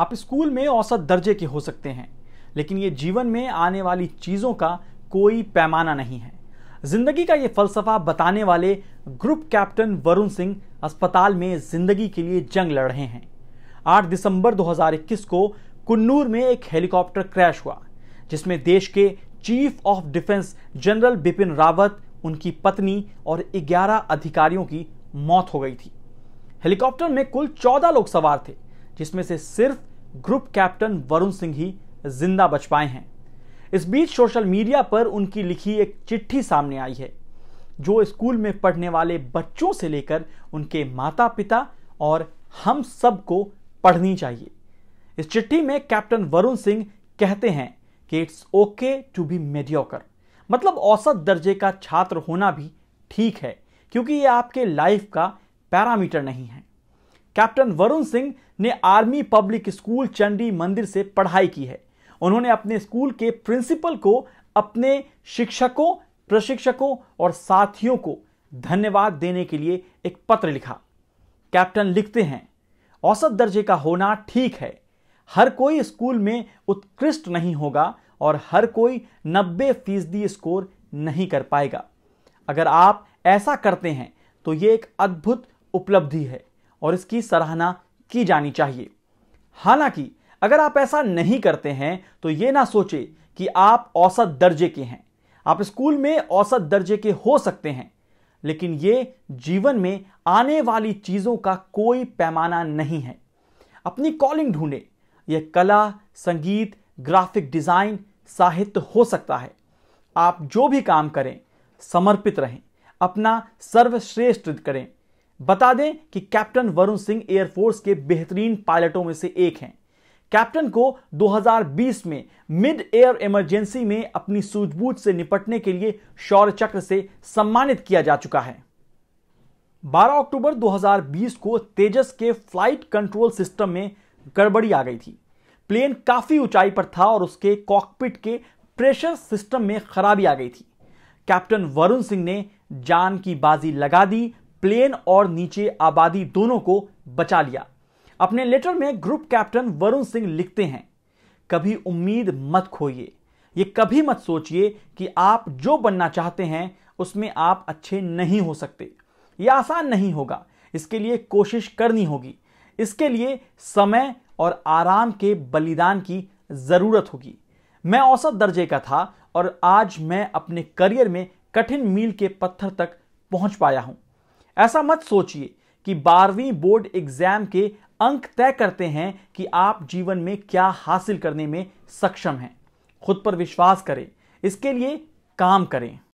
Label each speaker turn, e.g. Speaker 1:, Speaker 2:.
Speaker 1: आप स्कूल में औसत दर्जे के हो सकते हैं लेकिन ये जीवन में आने वाली चीज़ों का कोई पैमाना नहीं है जिंदगी का ये फलसफा बताने वाले ग्रुप कैप्टन वरुण सिंह अस्पताल में जिंदगी के लिए जंग लड़ रहे हैं 8 दिसंबर 2021 को कुन्नूर में एक हेलीकॉप्टर क्रैश हुआ जिसमें देश के chief of defence general Bipin Rawat उनकी पत्नी और 11 अधिकारियों की मौत हो गई थी हेलीकॉप्टर में कुल 14 लोग सवार थे जिसमें से सिर्फ ग्रुप कैप्टन वरुण सिंह ही जिंदा बच पाए हैं इस बीच सोशल मीडिया पर उनकी लिखी एक चिट्ठी सामने आई है जो स्कूल में पढ़ने वाले बच्चों से लेकर उनके माता पिता और हम सब को पढ़नी चाहिए इस चिट्ठी में कैप्टन वरुण सिंह कहते हैं कि it's okay to be mediocre मतलब औसत दर्जे का छात्र होना भी ठीक है क्योंकि ये आपके लाइफ का पैरामीटर नहीं है कैप्टन वरुण सिंह ने आर्मी पब्लिक स्कूल चंडी मंदिर से पढ़ाई की है उन्होंने अपने स्कूल के प्रिंसिपल को अपने शिक्षकों प्रशिक्षकों और साथियों को धन्यवाद देने के लिए एक पत्र लिखा कैप्टन लिखते हैं औसत दर्जे का होना ठीक है हर कोई स्कूल में उत्कृष्ट नहीं होगा और हर कोई 90 फीसदी स्कोर नहीं कर पाएगा अगर आप ऐसा करते हैं तो यह एक अद्भुत उपलब्धि है और इसकी सराहना की जानी चाहिए हालांकि अगर आप ऐसा नहीं करते हैं तो ये ना सोचे कि आप औसत दर्जे के हैं आप स्कूल में औसत दर्जे के हो सकते हैं लेकिन ये जीवन में आने वाली चीज़ों का कोई पैमाना नहीं है अपनी कॉलिंग ढूंढे यह कला संगीत ग्राफिक डिज़ाइन साहित्य हो सकता है आप जो भी काम करें समर्पित रहें अपना सर्वश्रेष्ठ करें बता दें कि कैप्टन वरुण सिंह एयरफोर्स के बेहतरीन पायलटों में से एक हैं कैप्टन को 2020 में मिड एयर इमरजेंसी में अपनी सूझबूझ से निपटने के लिए शौर्य चक्र से सम्मानित किया जा चुका है 12 अक्टूबर 2020 को तेजस के फ्लाइट कंट्रोल सिस्टम में गड़बड़ी आ गई थी प्लेन काफी ऊंचाई पर था और उसके कॉकपिट के प्रेशर सिस्टम में खराबी आ गई थी कैप्टन वरुण सिंह ने जान की बाजी लगा दी प्लेन और नीचे आबादी दोनों को बचा लिया अपने लेटर में ग्रुप कैप्टन वरुण सिंह लिखते हैं कभी उम्मीद मत खोइए ये कभी मत सोचिए कि आप जो बनना चाहते हैं उसमें आप अच्छे नहीं हो सकते ये आसान नहीं होगा इसके लिए कोशिश करनी होगी इसके लिए समय और आराम के बलिदान की ज़रूरत होगी मैं औसत दर्जे का था और आज मैं अपने करियर में कठिन मील के पत्थर तक पहुंच पाया हूं ऐसा मत सोचिए कि बारहवीं बोर्ड एग्जाम के अंक तय करते हैं कि आप जीवन में क्या हासिल करने में सक्षम हैं खुद पर विश्वास करें इसके लिए काम करें